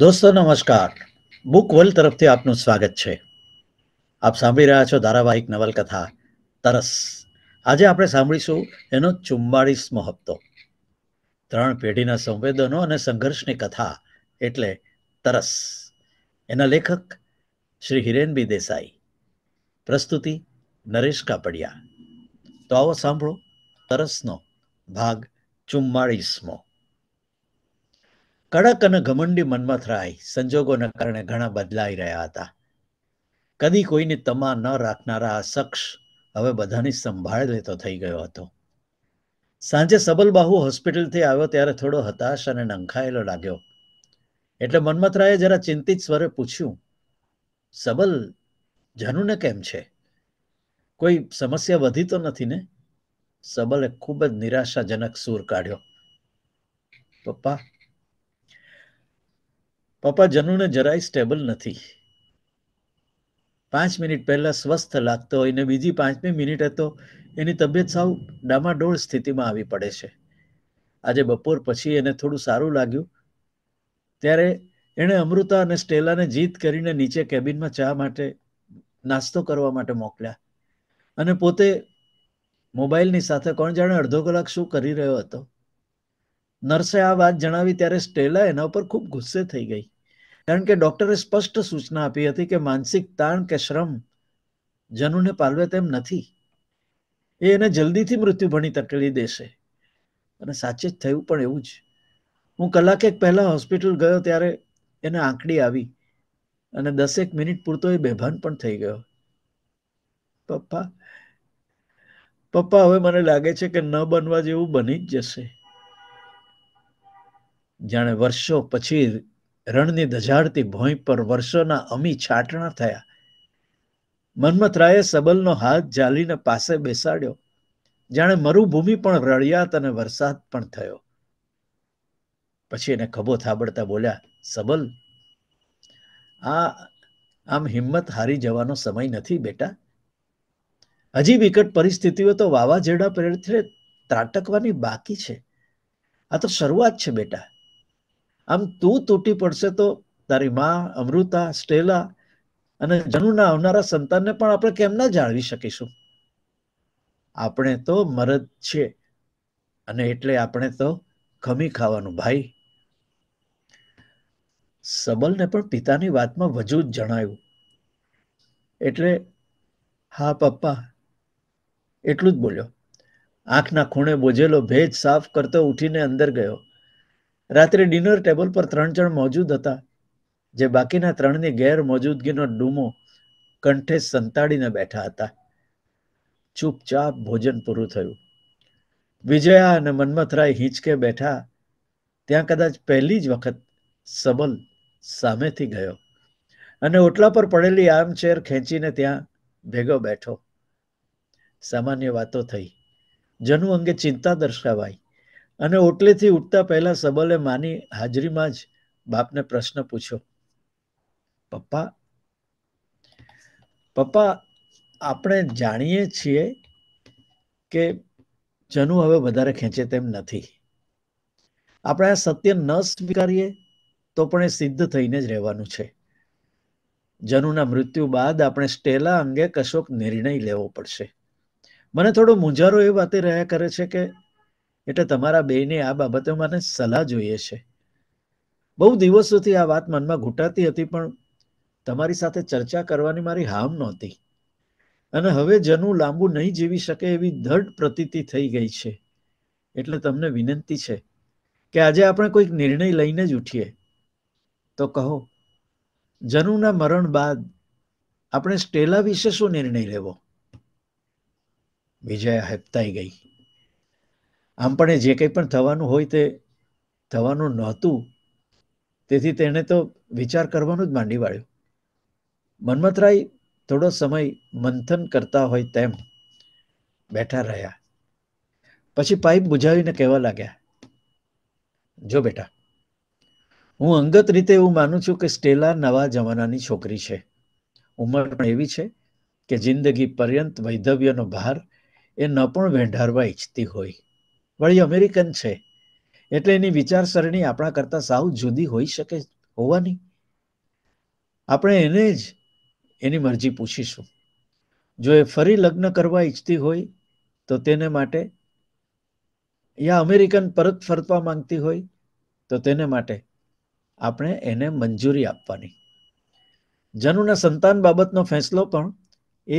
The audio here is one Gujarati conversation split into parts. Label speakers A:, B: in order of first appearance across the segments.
A: દોસ્તો નમસ્કાર બુક વર્લ્ડ તરફથી આપનું સ્વાગત છે આપ સાંભળી રહ્યા છો ધારાવાહિક નવલકથા તરસ આજે આપણે સાંભળીશું એનો ચુમ્માળીસમો હપ્તો ત્રણ પેઢીના સંવેદનો અને સંઘર્ષની કથા એટલે તરસ એના લેખક શ્રી હિરેનબી દેસાઈ પ્રસ્તુતિ નરેશ કાપડિયા તો આવો સાંભળો તરસનો ભાગ ચુમ્માળીસમો કડક અને ઘમંડી મન્મથરાય સંજોગોના કારણે ઘણા બદલાઈ રહ્યા હતા કદી કોઈની તમા ન રાખનારા આ શખ્સ હવે બધાની સંભાળ લેતો થઈ ગયો હતો સાંજે સબલબાહુ હોસ્પિટલથી આવ્યો ત્યારે થોડો હતાશ અને નંખાયેલો લાગ્યો એટલે મન્મથરાયે જરા ચિંતિત સ્વરે પૂછ્યું સબલ જનુને કેમ છે કોઈ સમસ્યા વધી તો નથી ને સબલે ખૂબ જ નિરાશાજનક સૂર કાઢ્યો પપ્પા પપ્પા જનુને જરાય સ્ટેબલ નથી પાંચ મિનિટ પહેલાં સ્વસ્થ લાગતો હોય ને બીજી પાંચમી મિનિટ હતો એની તબિયત સાવ ડામાડોળ સ્થિતિમાં આવી પડે છે આજે બપોર પછી એને થોડું સારું લાગ્યું ત્યારે એણે અમૃતા અને સ્ટેલાને જીત કરીને નીચે કેબિનમાં ચા માટે નાસ્તો કરવા માટે મોકલ્યા અને પોતે મોબાઈલની સાથે કોણ જાણે અડધો કલાક શું કરી રહ્યો હતો નર્સે આ વાત જણાવી ત્યારે સ્ટેલા એના ઉપર ખૂબ ગુસ્સે થઈ ગઈ કારણ કે ડોક્ટરે સ્પષ્ટ સૂચના આપી હતી કે માનસિક તાણ કે શ્રમ જનુને પાલવે તેમ નથી એ એને જલ્દીથી મૃત્યુ ભણી તકલી દેશે અને સાચે જ થયું પણ એવું જ હું કલાકેક એક પહેલાં હોસ્પિટલ ગયો ત્યારે એને આંકડી આવી અને દસેક મિનિટ પૂરતો એ બેભાન પણ થઈ ગયો પપ્પા પપ્પા હવે મને લાગે છે કે ન બનવા જેવું બની જ જશે જાણે વર્ષો પછી રણની ધજાડતી ભોંય પર વર્ષોના અમી છાટણા થયા મન્મથરાયે સબલનો હાથ જાલીને પાસે બેસાડ્યો જાણે મરુભૂમિ પણ રળિયાત અને વરસાદ પણ થયો પછી એને ખભો થાબડતા બોલ્યા સબલ આ આમ હિંમત હારી જવાનો સમય નથી બેટા હજી વિકટ પરિસ્થિતિઓ તો વાવાઝેડા પ્રેરથે ત્રાટકવાની બાકી છે આ તો શરૂઆત છે બેટા આમ તું તૂટી પડશે તો તારી માં અમૃતા સ્ટેલા અને જનુના આવનારા સંતાનને પણ આપણે કેમ ના જાળવી શકીશું આપણે તો મરદ છે અને એટલે આપણે તો ખમી ખાવાનું ભાઈ સબલને પણ પિતાની વાતમાં વજૂદ જણાયું એટલે હા પપ્પા એટલું જ બોલ્યો આંખના ખૂણે બોજેલો ભેજ સાફ કરતો ઉઠીને અંદર ગયો રાત્રે ડિનર ટેબલ પર ત્રણ જણ મોજૂદ હતા જે બાકીના ત્રણની ગેરમોજૂદગીનો ડૂમો કંઠે સંતાડીને બેઠા હતા ચૂપચાપ ભોજન પૂરું થયું વિજયા અને મન્મથરાય હિંચકે બેઠા ત્યાં કદાચ પહેલી જ વખત સબલ સામેથી ગયો અને ઓટલા પર પડેલી આર્મચેર ખેંચીને ત્યાં ભેગો બેઠો સામાન્ય વાતો થઈ જનુ અંગે ચિંતા દર્શાવાઈ અને ઓટલેથી ઉઠતા પહેલા સબલે માની હાજરીમાં જ બાપને પ્રશ્ન પૂછ્યો પપ્પા પપ્પા આપણે જાણીએ છીએ કે જનુ હવે વધારે ખેંચે તેમ નથી આપણે આ સત્ય ન સ્વીકારીએ તો પણ એ સિદ્ધ થઈને જ રહેવાનું છે જનુના મૃત્યુ બાદ આપણે સ્ટેલા અંગે કશોક નિર્ણય લેવો પડશે મને થોડો મૂંઝારો એ વાતે રહ્યા કરે છે કે એટલે તમારા બેને આ બાબતે મને સલાહ જોઈએ છે બહુ દિવસોથી આ વાત મનમાં ઘૂંટાતી હતી પણ તમારી સાથે ચર્ચા કરવાની મારી હામ નહોતી અને હવે જનુ લાંબુ નહીં જીવી શકે એવી દ્રઢ પ્રતીતિ થઈ ગઈ છે એટલે તમને વિનંતી છે કે આજે આપણે કોઈક નિર્ણય લઈને જ ઉઠીએ તો કહો જનુના મરણ બાદ આપણે સ્ટેલા વિશે શું નિર્ણય લેવો વિજયા હેપતાઈ ગઈ આમ પણ એ જે કંઈ પણ થવાનું હોય તે થવાનું નહોતું તેથી તેણે તો વિચાર કરવાનું જ માંડી વાળ્યું મન્મથરાય થોડો સમય મંથન કરતા હોય તેમ બેઠા રહ્યા પછી પાઇપ બુઝાવીને કહેવા લાગ્યા જો બેટા હું અંગત રીતે એવું માનું છું કે સ્ટેલા નવા જમાનાની છોકરી છે ઉંમર પણ એવી છે કે જિંદગી પર્યંત વૈધવ્યનો ભાર એ ન પણ વેંઢારવા ઈચ્છતી હોય વળી અમેરિકન છે એટલે એની વિચારસરણી આપણા કરતાં સાવ જુદી હોઈ શકે હોવાની આપણે એને જ એની મરજી પૂછીશું જો એ ફરી લગ્ન કરવા ઈચ્છતી હોય તો તેને માટે યા અમેરિકન પરત ફરવા માંગતી હોય તો તેને માટે આપણે એને મંજૂરી આપવાની જનુના સંતાન બાબતનો ફેંસલો પણ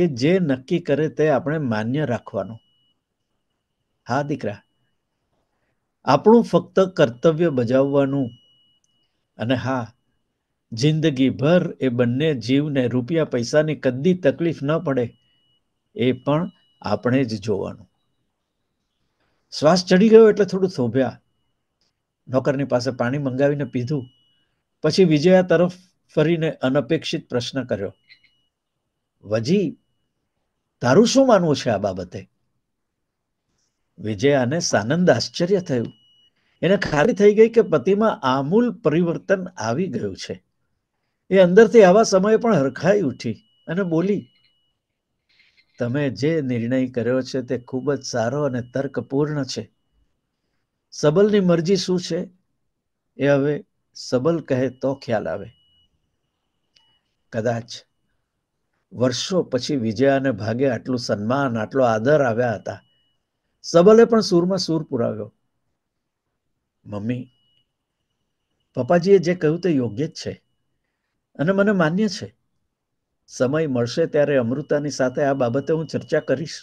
A: એ જે નક્કી કરે તે આપણે માન્ય રાખવાનો હા દીકરા આપણું ફક્ત કર્તવ્ય બજાવવાનું અને હા જિંદગીભર એ બંને જીવને રૂપિયા પૈસાની કદી તકલીફ ન પડે એ પણ આપણે જ જોવાનું શ્વાસ ચડી ગયો એટલે થોડું થોભ્યા નોકરની પાસે પાણી મંગાવીને પીધું પછી વિજયા તરફ ફરીને અનપેક્ષિત પ્રશ્ન કર્યો વજી તારું શું માનવું છે આ બાબતે વિજયાને સાનંદ આશ્ચર્ય થયું એને ખાલી થઈ ગઈ કે પતિમાં આમૂલ પરિવર્તન આવી ગયું છે એ અંદરથી આવા સમયે પણ હરખાઈ ઉઠી અને બોલી તમે જે નિર્ણય કર્યો છે તે ખૂબ જ સારો અને તર્કપૂર્ણ છે સબલની મરજી શું છે એ હવે સબલ કહે તો ખ્યાલ આવે કદાચ વર્ષો પછી વિજયાને ભાગે આટલું સન્માન આટલો આદર આવ્યા હતા સબલે પણ સૂરમાં સૂર પુરાવ્યો મમ્મી પપ્પાજીએ જે કહ્યું તે યોગ્ય જ છે અને મને માન્ય છે સમય મળશે ત્યારે અમૃતાની સાથે આ બાબતે હું ચર્ચા કરીશ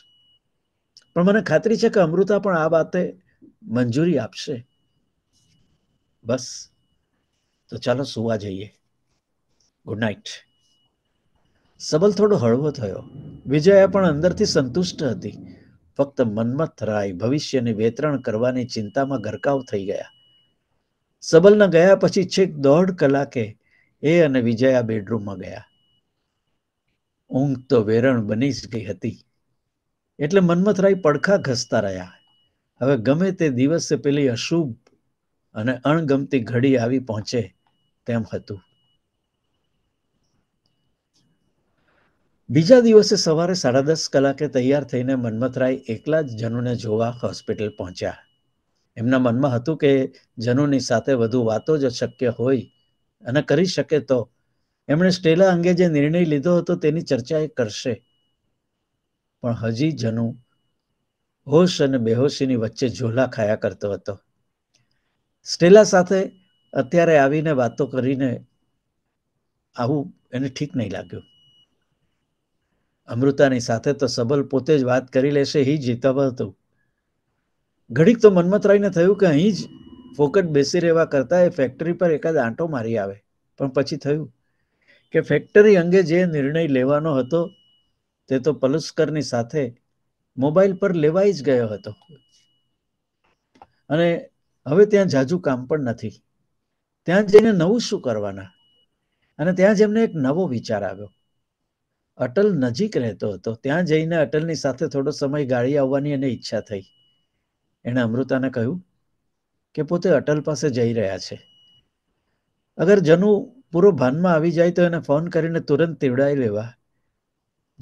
A: પણ મને ખાતરી છે કે અમૃતા પણ આ વાતે મંજૂરી આપશે બસ તો ચાલો સુવા જઈએ ગુડ નાઇટ સબલ થોડો હળવો થયો વિજયા પણ અંદરથી સંતુષ્ટ હતી ફક્ત મન્મથરાય ભવિષ્યને વેતરણ કરવાની ચિંતામાં ગરકાવ થઈ ગયા સબલના ગયા પછી છેક દોઢ કલાકે એ અને વિજયા બેડરૂમમાં ગયા ઊંઘ તો વેરણ બની જ ગઈ હતી એટલે મન્મથરાય પડખા ઘસતા રહ્યા હવે ગમે તે દિવસે પેલી અશુભ અને અણગમતી ઘડી આવી પહોંચે તેમ હતું બીજા દિવસે સવારે સાડા દસ કલાકે તૈયાર થઈને મન્મથરાય એકલા જ જનુને જોવા હોસ્પિટલ પહોંચ્યા એમના મનમાં હતું કે જનુની સાથે વધુ વાતો જ શક્ય હોય અને કરી શકે તો એમણે સ્ટેલા અંગે જે નિર્ણય લીધો હતો તેની ચર્ચા એ કરશે પણ હજી જનુ હોશ અને બેહોશીની વચ્ચે ઝોલા ખાયા કરતો હતો સ્ટેલા સાથે અત્યારે આવીને વાતો કરીને આવું એને ઠીક નહીં લાગ્યું અમૃતાની સાથે તો સબલ પોતે જ વાત કરી લેશે એ જીતાવ હતું ઘડીક તો મન્મથરાયને થયું કે અહીં જ ફોકટ બેસી રહેવા કરતાં એ ફેક્ટરી પર એકાદ આંટો મારી આવે પણ પછી થયું કે ફેક્ટરી અંગે જે નિર્ણય લેવાનો હતો તે તો પલુસ્કરની સાથે મોબાઈલ પર લેવાઈ જ ગયો હતો અને હવે ત્યાં જાજુ કામ પણ નથી ત્યાં જઈને નવું શું કરવાના અને ત્યાં જ એમને એક નવો વિચાર આવ્યો અટલ નજીક રહેતો હતો ત્યાં જઈને અટલની સાથે થોડો સમય ગાળી આવવાની એને ઈચ્છા થઈ એણે અમૃતાને કહ્યું કે પોતે અટલ પાસે જઈ રહ્યા છે અગર જનુ પૂરો ભાનમાં આવી જાય તો એને ફોન કરીને તુરંત તેવડાવી લેવા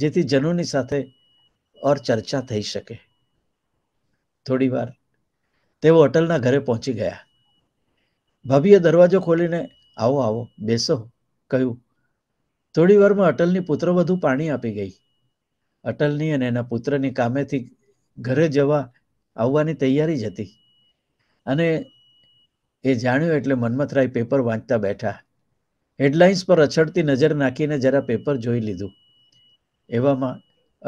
A: જેથી જનુની સાથે ઓર ચર્ચા થઈ શકે થોડી વાર તેઓ અટલના ઘરે પહોંચી ગયા ભાભીએ દરવાજો ખોલીને આવો આવો બેસો કહ્યું થોડી વારમાં અટલની પુત્ર વધુ પાણી આપી ગઈ અટલની અને એના પુત્રની કામેથી ઘરે જવા આવવાની તૈયારી જ હતી અને એ જાણ્યું એટલે મન્મથરાય પેપર વાંચતા બેઠા હેડલાઇન્સ પર અછડતી નજર નાખીને જરા પેપર જોઈ લીધું એવામાં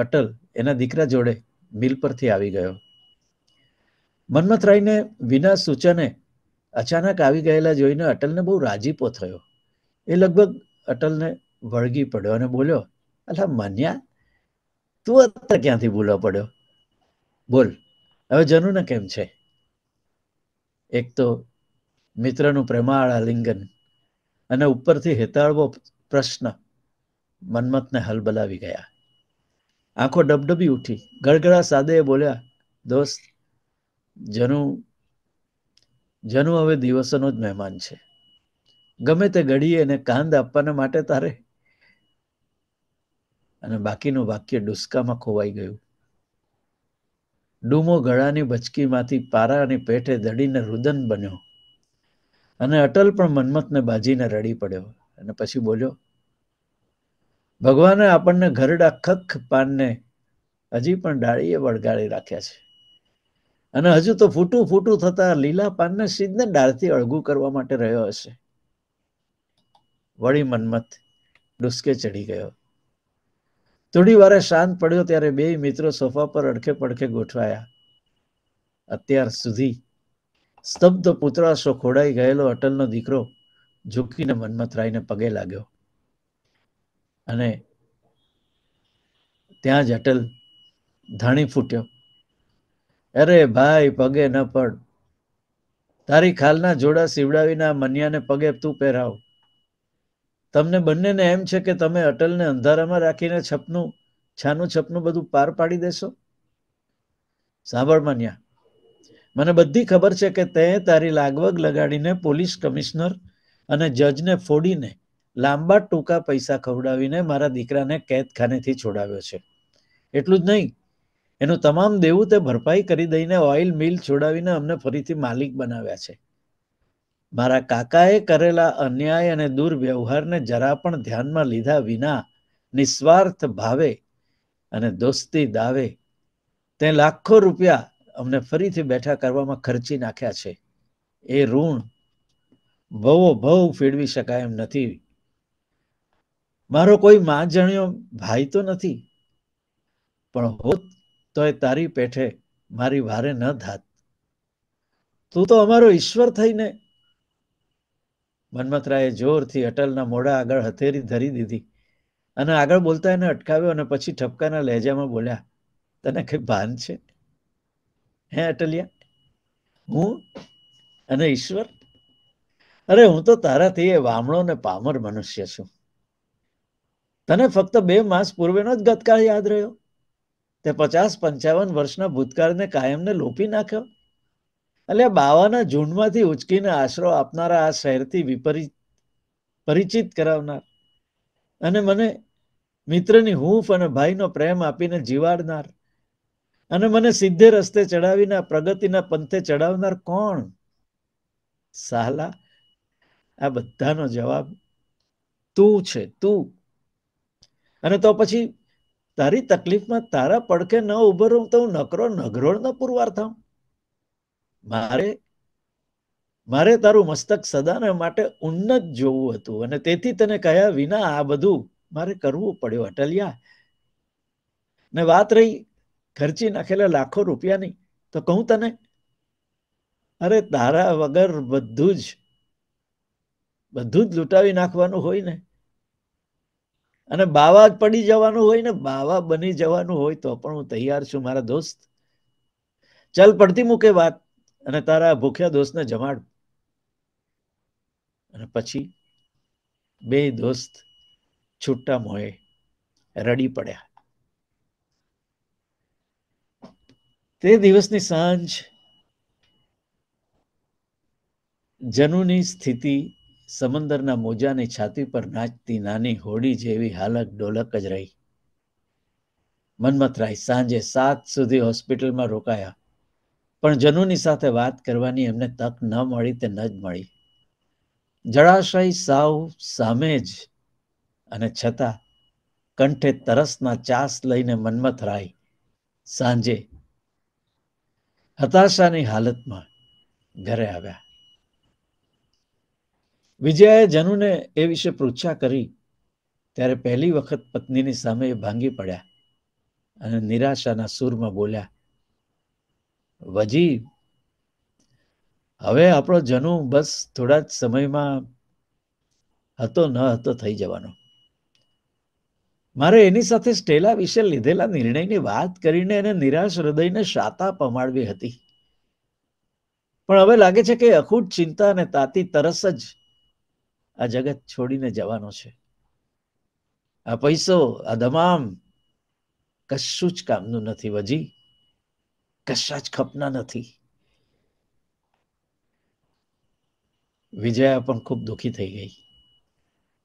A: અટલ એના દીકરા જોડે મિલ પરથી આવી ગયો મન્મથરાયને વિના સૂચને અચાનક આવી ગયેલા જોઈને અટલને બહુ રાજીપો થયો એ લગભગ અટલને વળગી પડ્યો અને બોલ્યો અલા માન્યા તું અત્યારે ક્યાંથી બોલવો પડ્યો બોલ હવે જનુને કેમ છે એક તો મિત્રનું પ્રેમાળ આલિંગન અને ઉપરથી હેતાળવો પ્રશ્ન મન્મથને હલબલાવી ગયા આંખો ડબડબી ઉઠી ગળગળા સાદે બોલ્યા દોસ્ત જનુ જનુ હવે દિવસોનો જ મહેમાન છે ગમે તે ઘડીએ એને કાંદ આપવાના માટે તારે અને બાકીનું વાક્ય ડુસ્કામાં ખોવાઈ ગયું ડૂમો ગળાની બચકીમાંથી પારા અને પેટે દડીને રુદન બન્યો અને અટલ પણ મન્મથને બાજીને રડી પડ્યો અને પછી બોલ્યો ભગવાને આપણને ઘરડા ખખ પાનને હજી પણ ડાળીએ વળગાડી રાખ્યા છે અને હજુ તો ફૂટું ફૂટું થતા લીલા પાનને સીધને ડાળથી અળગું કરવા માટે રહ્યો હશે વળી મન્મથ ડુસ્કે ચડી ગયો થોડી વારે શાંત પડ્યો ત્યારે બે મિત્રો સોફા પર અડખે પડખે ગોઠવાયા અત્યાર સુધી સ્તબ્ધ પુતળાશો ખોડાઈ ગયેલો અટલનો દીકરો ઝૂકીને મન્મથરાયને પગે લાગ્યો અને ત્યાં જ અટલ ધાણી ફૂટ્યો અરે ભાઈ પગે ન પડ તારી ખાલના જોડા સીવડાવીને મન્યાને પગે તું પહેરાવ તમને બંનેને એમ છે કે તમે અટલને અંધારામાં રાખીને છપનું છાનું છપનું બધું પાર પાડી દેશો સાંભળ માન્યા મને બધી ખબર છે કે તે તારી લાગવગ લગાડીને પોલીસ કમિશનર અને જજને ફોડીને લાંબા ટૂંકા પૈસા ખવડાવીને મારા દીકરાને કેદખાનેથી છોડાવ્યો છે એટલું જ નહીં એનું તમામ દેવું તે ભરપાઈ કરી દઈને ઓઇલ મિલ છોડાવીને અમને ફરીથી માલિક બનાવ્યા છે મારા કાકાએ કરેલા અન્યાય અને દુર્વ્યવહારને જરા પણ ધ્યાનમાં લીધા વિના નિસ્વાર્થ ભાવે અને દોસ્તી દાવે તે લાખો રૂપિયા અમને ફરીથી બેઠા કરવામાં ખર્ચી નાખ્યા છે એ ઋણ બહુ બહુ ફેડવી શકાય એમ નથી મારો કોઈ માં જણ્યો ભાઈ તો નથી પણ હોત તો એ તારી પેઠે મારી વારે ન થાત તું તો અમારો ઈશ્વર થઈને મન્મથરાયે જોરથી અટલના મોઢા આગળ હથેરી ધરી દીધી અને આગળ બોલતા એને અટકાવ્યો અને પછી ઠપકાના લહેજામાં બોલ્યા તને કંઈ ભાન છે હે અટલિયા હું અને ઈશ્વર અરે હું તો તારાથી એ વામણો ને પામર મનુષ્ય છું તને ફક્ત બે માસ પૂર્વેનો જ ગતકાળ યાદ રહ્યો તે પચાસ પંચાવન વર્ષના ભૂતકાળને કાયમને લોપી નાખ્યો એટલે બાવાના ઝુંડમાંથી ઉચકીને આશરો આપનારા આ શહેરથી વિપરીત પરિચિત કરાવનાર અને મને મિત્રની હૂંફ અને ભાઈનો પ્રેમ આપીને જીવાડનાર અને મને સીધે રસ્તે ચડાવીને પ્રગતિના પંથે ચડાવનાર કોણ સાહલા આ બધાનો જવાબ તું છે તું અને તો પછી તારી તકલીફમાં તારા પડખે ન ઉભો રહું તો હું નકરો નગરોળ નઘરોળનો પુરવાર થાઉં મારે મારે તારું મસ્તક સદાને માટે ઉન્નત જોવું હતું અને તેથી તને કહ્યા વિના આ બધું મારે કરવું પડ્યું અટલિયા ને વાત રહી ખર્ચી નાખેલા લાખો રૂપિયાની તો કહું તને અરે તારા વગર બધું જ બધું જ લૂંટાવી નાખવાનું હોય ને અને બાવા જ પડી જવાનું હોય ને બાવા બની જવાનું હોય તો પણ હું તૈયાર છું મારા દોસ્ત ચાલ પડતી મૂકે વાત અને તારા ભૂખ્યા દોસ્તને જમાડ અને પછી બે દોસ્ત છૂટા મોએ રડી પડ્યા તે દિવસની સાંજ જનુની સ્થિતિ સમંદરના મોજાની છાતી પર નાચતી નાની હોડી જેવી હાલક ડોલક જ રહી મન્મથરાય સાંજે સાત સુધી હોસ્પિટલમાં રોકાયા પણ જનુની સાથે વાત કરવાની એમને તક ન મળી તે ન જ મળી જળાશય સાવ સામે જ અને છતાં કંઠે તરસના ચાસ લઈને મન્મથરાય સાંજે હતાશાની હાલતમાં ઘરે આવ્યા વિજયાએ જનુને એ વિશે પૃચ્છા કરી ત્યારે પહેલી વખત પત્નીની સામે ભાંગી પડ્યા અને નિરાશાના સૂરમાં બોલ્યા વજી હવે આપણો જનુ બસ થોડા જ સમયમાં હતો ન હતો થઈ જવાનો મારે એની સાથે સ્ટેલા વિશે લીધેલા નિર્ણયની વાત કરીને એને નિરાશ હૃદયને શાતા પમાડવી હતી પણ હવે લાગે છે કે અખૂટ ચિંતા અને તાતી તરસ જ આ જગત છોડીને જવાનો છે આ પૈસો આ તમામ કશું જ કામનું નથી વજી કશા જ ખપના નથી વિજયા પણ ખૂબ દુઃખી થઈ ગઈ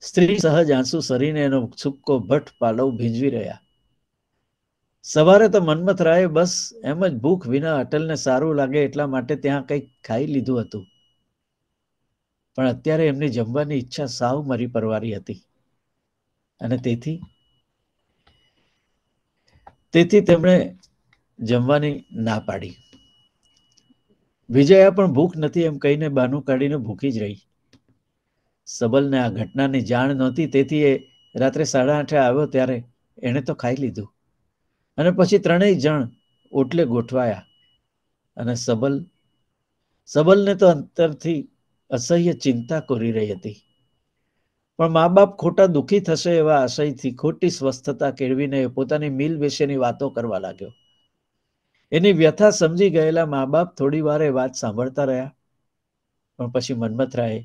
A: સ્ત્રી સહજ આંસુ સરીને એનો સુક્કો ભટ પાલવ ભીંજવી રહ્યા સવારે તો મન્મથરાય બસ એમ જ ભૂખ વિના અટલને સારું લાગે એટલા માટે ત્યાં કંઈક ખાઈ લીધું હતું પણ અત્યારે એમની જમવાની ઈચ્છા સાવ મરી પરવારી હતી અને તેથી તેથી તેમણે જમવાની ના પાડી વિજયા પણ ભૂખ નથી એમ કહીને બાનું કાઢીને ભૂખી જ રહી સબલને આ ઘટનાની જાણ નહોતી તેથી એ રાત્રે સાડા આઠે આવ્યો ત્યારે એણે તો ખાઈ લીધું અને પછી ત્રણેય જણ ઓટલે ગોઠવાયા અને સબલ સબલને તો અંતરથી અસહ્ય ચિંતા કરી રહી હતી પણ મા બાપ ખોટા દુઃખી થશે એવા આશયથી ખોટી સ્વસ્થતા કેળવીને પોતાની મિલ વિશેની વાતો કરવા લાગ્યો એની વ્યથા સમજી ગયેલા મા બાપ થોડી વાર એ વાત સાંભળતા રહ્યા પણ પછી મન્મથરાય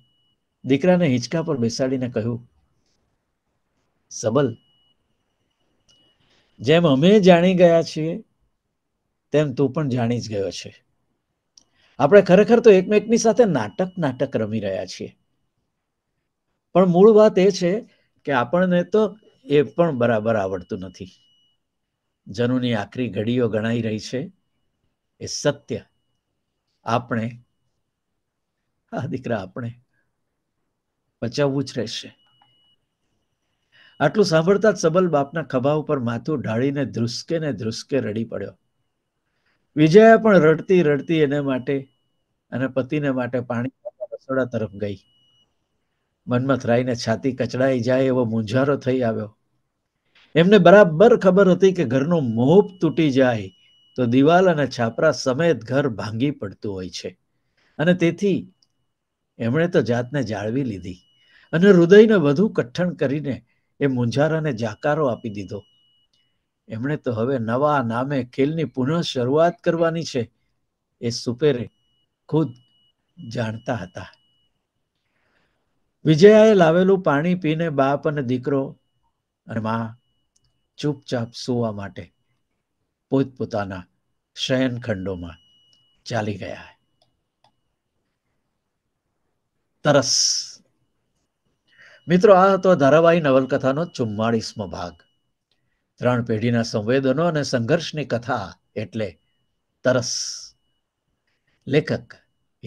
A: દીકરાને હિંચકા પર બેસાડીને કહ્યું સબલ જેમ અમે જાણી ગયા છીએ તેમ તું પણ જાણી જ ગયો છે આપણે ખરેખર તો એકમેકની સાથે નાટક નાટક રમી રહ્યા છીએ પણ મૂળ વાત એ છે કે આપણને તો એ પણ બરાબર આવડતું નથી જનુની આખરી ઘડીઓ ગણાઈ રહી છે એ સત્ય આપણે આ દીકરા આપણે બચાવવું જ રહેશે આટલું સાંભળતા જ સબલ બાપના ખભા ઉપર માથું ઢાળીને ધ્રુસકે ને ધ્રુસકે રડી પડ્યો વિજયા પણ રડતી રડતી એને માટે અને પતિને માટે પાણી રસોડા તરફ ગઈ મનમાં થરાઈને છાતી કચડાઈ જાય એવો મૂંઝારો થઈ આવ્યો એમને બરાબર ખબર હતી કે ઘરનો મોપ તૂટી જાય તો દિવાલ અને છાપરા સમેત ઘર ભાંગી પડતું હોય છે અને તેથી એમણે તો જાતને જાળવી લીધી અને હૃદયને વધુ કઠણ કરીને એ મૂંઝારાને જાકારો આપી દીધો એમણે તો હવે નવા નામે ખેલની પુનઃ શરૂઆત કરવાની છે એ સુપેરે ખુદ જાણતા હતા વિજયાએ લાવેલું પાણી પીને બાપ અને દીકરો અને મા ચૂપચાપ સુવા માટે પોતપોતાના શયનખંડોમાં ચાલી ગયા તરસ મિત્રો આ હતો ધારાવાહી નવલકથાનો ચુમ્માળીસમો ભાગ ત્રણ પેઢીના સંવેદનો અને સંઘર્ષની કથા એટલે તરસ લેખક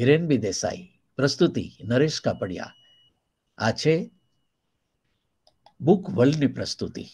A: હિરેનબી દેસાઈ પ્રસ્તુતિ નરેશ કાપડિયા આ છે બુક વર્લ્ડની પ્રસ્તુતિ